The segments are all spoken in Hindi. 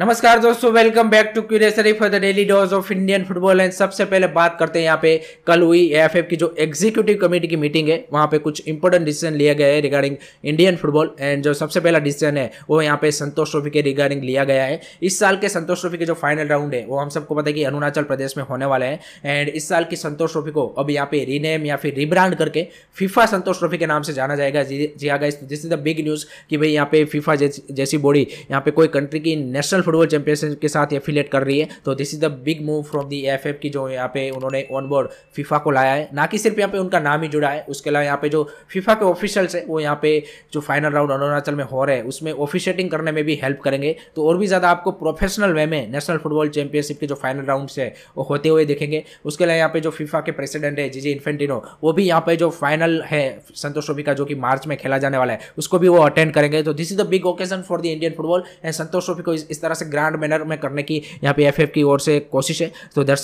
नमस्कार दोस्तों वेलकम बैक टू क्यूरेसरी for the daily dose of Indian football and सबसे पहले बात करते हैं यहाँ पे कल हुई एफ की जो एग्जीक्यूटिव कमेटी की मीटिंग है वहाँ पे कुछ इंपॉर्टेंट डिसीजन लिया गया है रिगार्डिंग इंडियन फुटबॉल एंड जो सबसे पहला डिसीजन है वो यहाँ पे संतोष ट्रॉफी के रिगार्डिंग लिया गया है इस साल के संतोष ट्रॉफी के जो फाइनल राउंड है वो हम सबको पता है कि अरुणाचल प्रदेश में होने वाला है एंड इस साल की संतोष ट्रॉफी को अब यहाँ पे रीनेम या फिर रिब्रांड करके फीफा संतोष ट्रॉफी के नाम से जाना जाएगा जी हाँ this is the big news कि भाई यहाँ पे फीफा जैसी बॉडी यहाँ पे कोई कंट्री की नेशनल फुटबॉल चैंपियनशिप के साथ एफिलेट कर रही है तो this is the big move from the F की जो यहाँ पे उन्होंने ऑन बोर्ड फीफा को लाया है ना कि सिर्फ यहाँ पे उनका नाम ही जुड़ा है उसके अलावा यहाँ पे जो फीफा के ऑफिशियल्स है वो यहाँ पे जो फाइनल राउंड अरुणाचल में हो रहे हैं उसमें ऑफिशिएटिंग करने में भी हेल्प करेंगे तो और भी ज़्यादा आपको प्रोफेशनल वे में नेशनल फुटबॉल चैंपियनशिप के जो फाइनल राउंड है वो होते हुए देखेंगे उसके अलावा यहाँ पे जो फीफा के प्रेसिडेंट है जी इन्फेंटिनो वो भी यहाँ पे जो फाइनल है संतोष ट्रॉफी का जो कि मार्च में खेला जाने वाला है उसको भी वो अटेंड करेंगे तो this is the big occasion for the Indian football and Santosh trophy को इस तरह से ग्रांड मैनर में करने की यहाँ पे एफ की ओर से कोशिश है तो दैट्स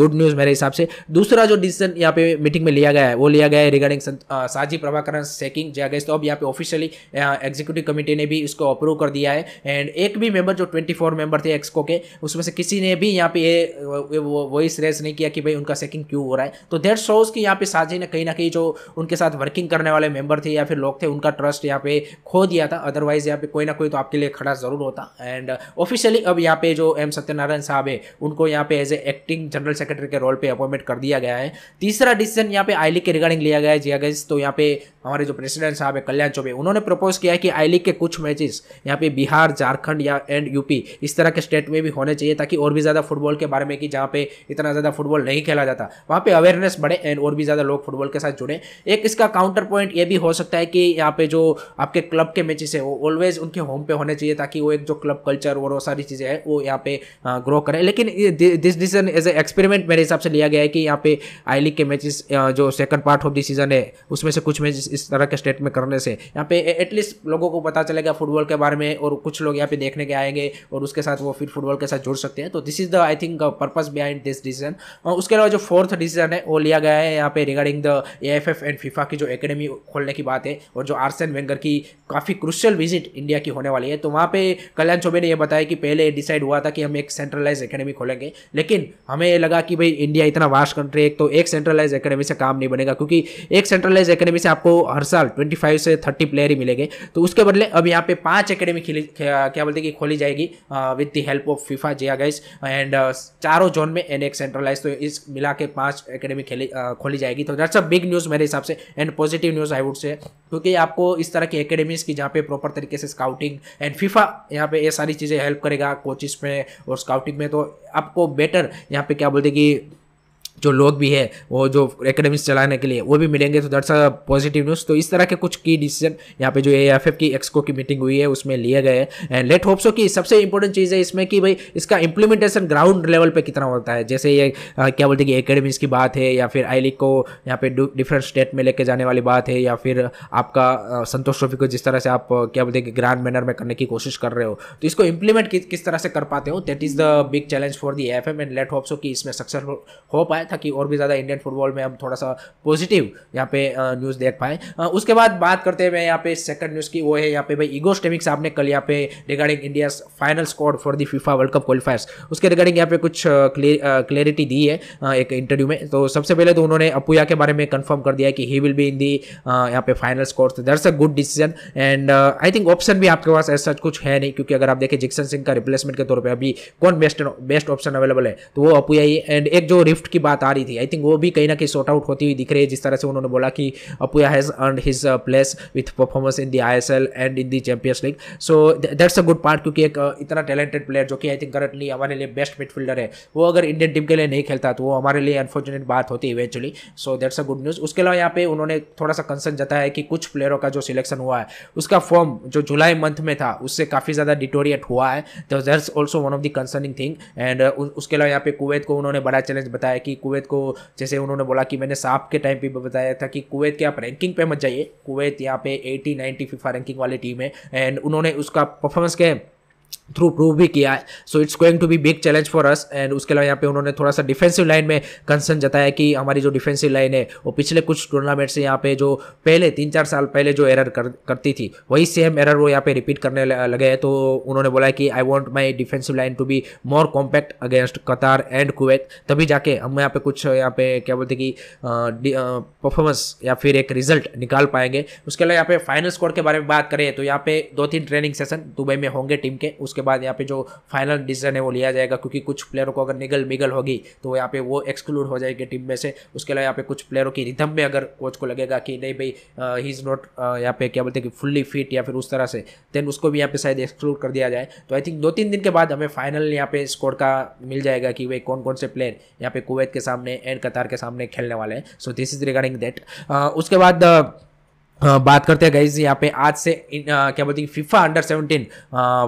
गुड न्यूज़ मेरे हिसाब से दूसरा जो डिसीजन यहाँ पे मीटिंग में लिया गया है वो लिया गया है रिगार्डिंग साजी प्रभाकरण सेकिंग जय अगेस्ट तो अब यहाँ पे ऑफिशियली एग्जीक्यूटिव कमेटी ने भी इसको अप्रूव कर दिया है एंड एक भी मेंबर जो ट्वेंटी मेंबर थे एक्सको के उसमें से किसी ने भी यहाँ पे वॉइस रेस नहीं किया कि भाई उनका सेकिंग क्यों हो रहा है तो देट शोज कि यहाँ पे साजी ने कहीं ना कहीं जो उनके साथ वर्किंग करने वाले मेंबर थे या फिर लोग थे उनका ट्रस्ट यहाँ पे खो दिया था अदरवाइज यहाँ पे कोई ना कोई तो आपके लिए खड़ा जरूर होता एंड ऑफिस ऑफिशियली अब यहाँ पे जो एम सत्यनारायण साहब है उनको यहाँ पे as a acting general secretary के रोल पे अपॉइंटमेंट कर दिया गया है तीसरा डिसीजन यहाँ पे आई लीग के रिगार्डिंग लिया गया है जिया गैस तो यहाँ पे हमारे जो प्रेसिडेंट साहब है कल्याण चौबे उन्होंने प्रपोज किया है कि आई लीग के कुछ मैचेस यहाँ पे बिहार झारखंड या एंड यूपी इस तरह के स्टेट में भी होने चाहिए ताकि और भी ज़्यादा फुटबॉल के बारे में कि जहाँ पे इतना ज़्यादा फुटबॉल नहीं खेला जाता वहाँ पे अवेयरनेस बढ़े एंड और भी ज़्यादा लोग फुटबॉल के साथ जुड़े एक इसका काउंटर पॉइंट ये भी हो सकता है कि यहाँ पे जो आपके क्लब के मैचेस है वो ऑलवेज उनके होम पे होने चाहिए ताकि वो एक जो क्लब कल्चर और और वो सारी चीज़ें हैं वो यहाँ पे ग्रो करें लेकिन this decision as a experiment मेरे हिसाब से लिया गया है कि यहाँ पे आई लीग के मैचेस जो second part of the season है उसमें से कुछ मैच इस तरह के स्टेट में करने से यहाँ पे एटलीस्ट लोगों को पता चलेगा फुटबॉल के बारे में और कुछ लोग यहाँ पे देखने के आएंगे और उसके साथ वो फिर फुटबॉल के साथ जुड़ सकते हैं तो this is the I think purpose behind this decision उसके अलावा जो फोर्थ डिसीजन है वो लिया गया है यहाँ पे regarding the A F F and FIFA की जो एकेडमी खोलने की बात है और जो आर्सन वेंगर की काफ़ी क्रुशियल विजिट इंडिया की होने वाली है तो वहाँ पे कल्याण चौबे ने यह बताया है कि पहले डिसाइड हुआ था कि हम एक सेंट्रलाइज एकेडमी खोलेंगे लेकिन हमें ये लगा कि भाई इंडिया इतना वास्ट कंट्री है तो एक सेंट्रलाइज एकेडमी से काम नहीं बनेगा क्योंकि एक सेंट्रलाइज एकेडमी से आपको हर साल ट्वेंटी फाइव से थर्टी प्लेयर ही मिलेंगे तो उसके बदले अब यहाँ पे पाँच एकेडमी खेली क्या बोलते हैं कि खोली जाएगी with the help of FIFA जिया गाइस एंड चारों जोन में एंड एक सेंट्रलाइज तो इस मिला के पाँच एकेडमी खेली uh, खोली जाएगी तो दैट्स अ बिग न्यूज़ मेरे हिसाब से and positive news I would say क्योंकि आपको इस तरह की एकेडमीज़ की जहाँ पे प्रॉपर तरीके से स्काउटिंग एंड फीफा यहाँ पे ये सारी चीज़ें हेल्प करेगा कोचिस में और स्काउटिंग में तो आपको बेटर यहाँ पे क्या बोलते कि जो लोग भी है वो जो एकेडमीज चलाने के लिए वो भी मिलेंगे तो दैट्स अ पॉजिटिव न्यूज़ तो इस तरह के कुछ की डिसीजन यहाँ पे जो ए एफ एफ की एक्सको की मीटिंग हुई है उसमें लिए गए एंड लेट होप्सो की सबसे इंपॉर्टेंट चीज़ है इसमें कि भाई इसका इंप्लीमेंटेशन ग्राउंड लेवल पर कितना होता है जैसे ये आ, क्या बोलते हैं कि एकेडमीज की बात है या फिर आई लीग e को यहाँ पे डिफरेंट स्टेट में लेके जाने वाली बात है या फिर आपका संतोष ट्रॉफी को जिस तरह से आप क्या बोलते हैं कि ग्रैंड मैनर में करने की कोशिश कर रहे हो तो इसको इंप्लीमेंट किस तरह से कर पाते हो that is the big challenge for the F M and let hope so कि इसमें सक्सेसफुल हो पाए था कि और भी ज़्यादा इंडियन फुटबॉल में हम थोड़ा सा पॉजिटिव यहाँ पे न्यूज़ देख पाए उसके बाद बात करते हुए यहाँ पे सेकंड न्यूज़ की वो है यहाँ पे भाई ईगो स्टेमिक साहब ने कल यहाँ पे regarding India final squad for the FIFA World Cup qualifiers उसके रिगार्डिंग यहाँ पे कुछ क्लियरिटी दी है एक इंटरव्यू में तो सबसे पहले तो उन्होंने अपूया के बारे में कन्फर्म कर दिया कि he will be in the यहाँ पे final score that's a good decision and I think option भी आपके पास ऐसा कुछ है नहीं क्योंकि अगर आप देखें जिक्सन सिंह का रिप्लेसमेंट के तौर पर अभी कौन बेस्ट बेस्ट ऑप्शन अवेलेबल है तो वो अपूया ही एंड एक जो रिफ्ट की बात बात आ रही थी आई थिंक वो भी कहीं ना कहीं सॉर्ट आउट होती हुई दिख रही है जिस तरह से उन्होंने बोला कि Apuia has earn his place with performance in the I S L and in the Champions League so that's a good part क्योंकि एक uh, इतना टैलेंटेड प्लेयर जो कि आई थिंक करंटली हमारे लिए बेस्ट मिडफील्डर है वो अगर इंडियन टीम के लिए नहीं खेलता तो वो हमारे लिए अनफॉर्चुनेट बात होती है eventually so that's a good news उसके अलावा यहाँ पे उन्होंने थोड़ा सा कंसर्न जताया है कि कुछ प्लेयरों का जो सिलेक्शन हुआ है उसका फॉर्म जो जुलाई मंथ में था उससे काफ़ी ज़्यादा डिटोरिएट हुआ है तो that's also one of the concerning thing and उसके अलावा यहाँ पे कुवैत को उन्होंने बड़ा चैलेंज बताया कि कुवैत को जैसे उन्होंने बोला कि मैंने साफ के टाइम पे बताया था कि कुवैत के आप रैंकिंग पे मत जाइए कुवैत यहाँ पे एटी नाइन्टी फीफा रैंकिंग वाली टीम है एंड उन्होंने उसका परफॉर्मेंस के थ्रू प्रूव भी किया है so it's going to be big challenge for us and उसके अलावा यहाँ पे उन्होंने थोड़ा सा डिफेंसिव लाइन में कंसर्न जताया कि हमारी जो डिफेंसिव लाइन है वो पिछले कुछ टूर्नामेंट से यहाँ पे जो पहले तीन चार साल पहले जो एरर कर, करती थी वही सेम एरर वो यहाँ पे रिपीट करने लगे तो उन्होंने बोला कि I want my defensive line to be more compact against Qatar and Kuwait तभी जाके हम यहाँ पे कुछ यहाँ पे क्या बोलते कि परफॉर्मेंस या फिर एक रिजल्ट निकाल पाएंगे उसके अलावा यहाँ पे फाइनल स्कोर के बारे में बात करें तो यहाँ पे दो तीन ट्रेनिंग सेशन दुबई में होंगे टीम के उस उसके बाद यहाँ पे जो फाइनल डिसीजन है वो लिया जाएगा क्योंकि कुछ प्लेयरों को अगर निगल मिगल होगी तो यहाँ पे वो एक्सक्लूड हो जाएगी टीम में से उसके अलावा यहाँ पे कुछ प्लेयरों की रिथम में अगर कोच को लगेगा कि नहीं भाई ही इज़ नॉट यहाँ पे क्या बोलते हैं कि फुल्ली फिट या फिर उस तरह से देन उसको भी यहाँ पे शायद एक्सक्लूड कर दिया जाए तो आई थिंक दो तीन दिन के बाद हमें फाइनल यहाँ पे स्कोर का मिल जाएगा कि भाई कौन कौन से प्लेयर यहाँ पे कुवैत के सामने एंड कतार के सामने खेलने वाले हैं so this is regarding that उसके बाद बात करते हैं गाइज यहाँ पे आज से इन, आ, क्या बोलते हैं फीफा अंडर 17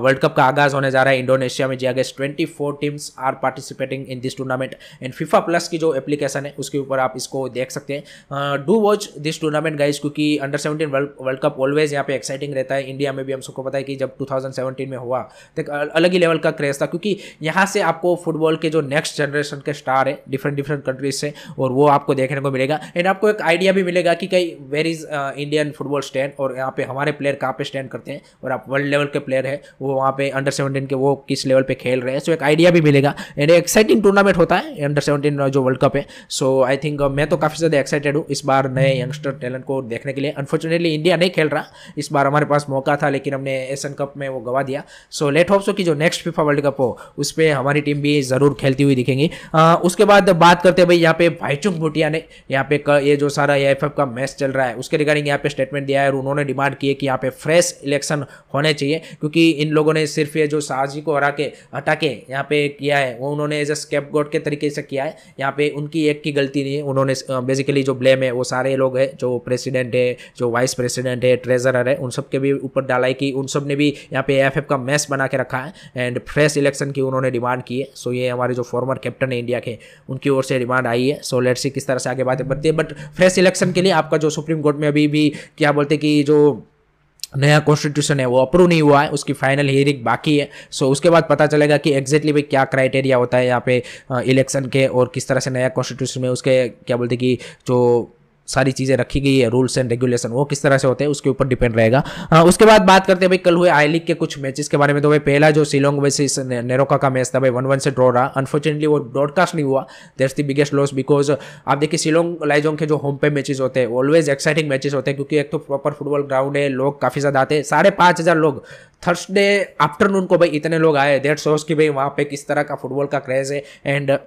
वर्ल्ड कप का आगाज होने जा रहा है इंडोनेशिया में जी twenty four teams are participating in this tournament and FIFA plus की जो एप्लीकेशन है उसके ऊपर आप इसको देख सकते हैं do watch this tournament guys क्योंकि under seventeen World Cup always यहाँ पे एक्साइटिंग रहता है इंडिया में भी हम सबको पता है कि जब टू में हुआ तो अलग ही लेवल का क्रेज था क्योंकि यहाँ से आपको फुटबॉल के जो नेक्स्ट जनरेशन के स्टार है डिफरेंट डिफरेंट कंट्रीज से और वो आपको देखने को मिलेगा एंड आपको एक आइडिया भी मिलेगा कि कई where is India Indian football stand और यहाँ पे हमारे प्लेयर कहाँ पे स्टैंड करते हैं और आप वर्ल्ड लेवल के प्लेयर है वो वहाँ पे अंडर सेवनटीन के वो किस लेवल पे खेल रहे हैं सो एक आइडिया भी मिलेगा एंड एक्साइटिंग टूर्नामेंट होता है अंडर सेवनटीन जो वर्ल्ड कप है सो आई थिंक मैं तो काफ़ी ज़्यादा एक्साइटेड हूँ इस बार नए यंगस्टर टैलेंट को देखने के लिए अनफॉर्चुनेटली इंडिया नहीं खेल रहा इस बार हमारे पास मौका था लेकिन हमने एशियन कप में वो गवा दिया सो लेट होप्स कि जो नेक्स्ट फीफा वर्ल्ड कप हो उस पर हमारी टीम भी ज़रूर खेलती हुई दिखेंगी uh, उसके बाद बात करते हैं भाई यहाँ पे भाईचुंग भूटिया ने यहाँ पे ये जो सारा ए का मैच चल रहा है उसके रिगार्डिंग यहाँ पे स्टेटमेंट दिया है और उन्होंने डिमांड की है कि यहाँ पे फ्रेश इलेक्शन होने चाहिए क्योंकि इन लोगों ने सिर्फ ये जो शाहजी को हरा के हटा के यहाँ पे किया है वो उन्होंने एज ए स्केप गोड के तरीके से किया है यहाँ पे उनकी एक की गलती नहीं है उन्होंने बेसिकली जो ब्लेम है वो सारे लोग हैं जो प्रेसिडेंट है जो वाइस प्रेसिडेंट है ट्रेजरर है उन सब के भी ऊपर डाला है कि उन सब ने भी यहाँ पे एफ का मैस बना के रखा है एंड फ्रेश इलेक्शन की उन्होंने डिमांड की है सो ये हमारे जो फॉर्मर कैप्टन है इंडिया के उनकी ओर से डिमांड आई है सो लेट सी किस तरह से आगे बातें बढ़ती है बट फ्रेश इलेक्शन के लिए आपका जो सुप्रीम कोर्ट में अभी भी क्या बोलते कि जो नया कॉन्स्टिट्यूशन है वो अप्रूव नहीं हुआ है उसकी फाइनल हियरिंग बाकी है सो so, उसके बाद पता चलेगा कि एग्जैक्टली भाई क्या क्राइटेरिया होता है यहाँ पे इलेक्शन के और किस तरह से नया कॉन्स्टिट्यूशन में उसके क्या बोलते कि जो सारी चीज़ें रखी गई है रूल्स एंड रेगुलेशन वो किस तरह से होते हैं उसके ऊपर डिपेंड रहेगा आ, हाँ, उसके बाद बात करते हैं भाई कल हुए आई लीग के कुछ मैचेस के बारे में तो भाई पहला जो शिलोंग वर्सेस नेरोका का मैच था भाई वन वन से ड्रॉ रहा अनफॉर्चुनेटली वो ब्रॉडकास्ट नहीं हुआ there the biggest loss because आप देखिए शिलोंग लाइजोंग के जो होम पे मैचेस होते हैं ऑलवेज एक्साइटिंग मैचेस होते हैं क्योंकि एक तो प्रॉपर फुटबॉल ग्राउंड है लोग काफ़ी ज़्यादा आते हैं साढ़े पाँच हज़ार लोग थर्सडे आफ्टरनून को भाई इतने लोग आए दैट शोज कि भाई वहाँ पे किस तरह का फुटबॉल का क्रेज़ है एंड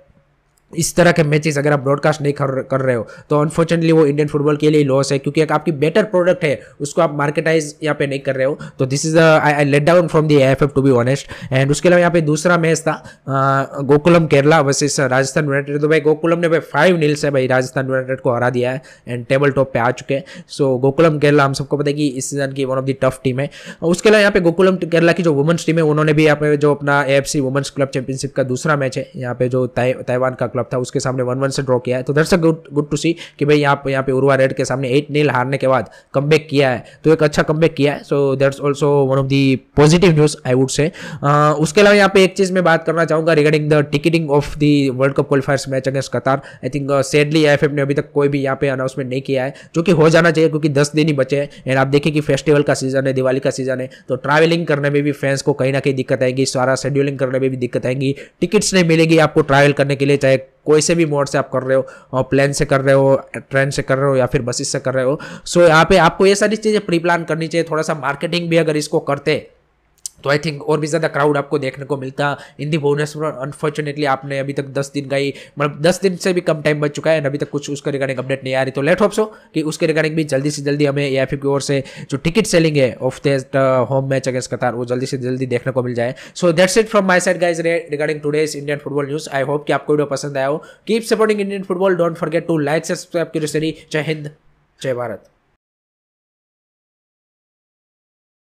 इस तरह के मैचेस अगर आप ब्रॉडकास्ट नहीं कर, कर रहे हो तो अनफॉर्चुनेटली वो इंडियन फुटबॉल के लिए लॉस है क्योंकि आपकी बेटर प्रोडक्ट है उसको आप मार्केटाइज यहाँ पे नहीं कर रहे हो तो this is I let down from the F F to be honest and उसके अलावा यहाँ पे दूसरा मैच था गोकुलम केरला वर्सेस राजस्थान यूनाइटेड तो भाई गोकुलम ने भाई फाइव नील से भाई राजस्थान यूनाइटेड को हरा दिया है एंड टेबल टॉप पर आ चुके हैं सो गोकुलम केरला हम सबको पता है कि इस सीजन की one of the tough team है उसके अलावा यहाँ पे गोकुलम केरला की जो वुमेंस टीम है उन्होंने भी यहाँ पे जो अपना A F C women's club championship का दूसरा मैच है यहाँ पे जो ताइवान का क्लब था उसके सामने वन वन से ड्रॉ किया है तो that's a good good to see कि भाई यहाँ यहाँ पे उर्वा रेड के सामने एट नील हारने के बाद कम किया है तो एक अच्छा कम किया है so that's also one of the positive news I would say उसके अलावा यहाँ पे एक चीज मैं बात करना चाहूँगा regarding the ticketing of the World Cup qualifiers match against Qatar I think सेडली आई ने अभी तक कोई भी यहाँ पे अनाउंसमेंट नहीं किया है जो कि हो जाना चाहिए क्योंकि दस दिन ही बचे हैं एंड आप देखिए कि फेस्टिवल का सीजन है दिवाली का सीजन है तो ट्रैवलिंग करने में भी फैंस को कहीं ना कहीं दिक्कत आएगी सारा शेड्यूलिंग करने में भी दिक्कत आएगी टिकट्स नहीं मिलेगी आपको ट्रैवल करने के लिए चाहे कोई से भी मोड से आप कर रहे हो और प्लेन से कर रहे हो ट्रेन से कर रहे हो या फिर बसेस से कर रहे हो सो यहाँ पे आपको ये सारी चीज़ें प्री प्लान करनी चाहिए थोड़ा सा मार्केटिंग भी अगर इसको करते तो आई थिंक और भी ज़्यादा क्राउड आपको देखने को मिलता इन दी भुवनेश्वर अनफॉर्चुनेटली आपने अभी तक दस दिन का ही मतलब दस दिन से भी कम टाइम बच चुका है अभी तक कुछ उसके रिगार्डिंग अपडेट नहीं आ रही तो लेट होप्स हो कि उसके रिगार्डिंग भी जल्दी से जल्दी हमें फिर की ओर से जो टिकट सेलिंग है of that home match against Qatar वो जल्दी से जल्दी देखने को मिल जाए so that's it from my side guys regarding today's Indian football news I hope कि आपको वीडियो पसंद आया हो keep supporting Indian football don't forget to like subscribe की जय हिंद जय भारत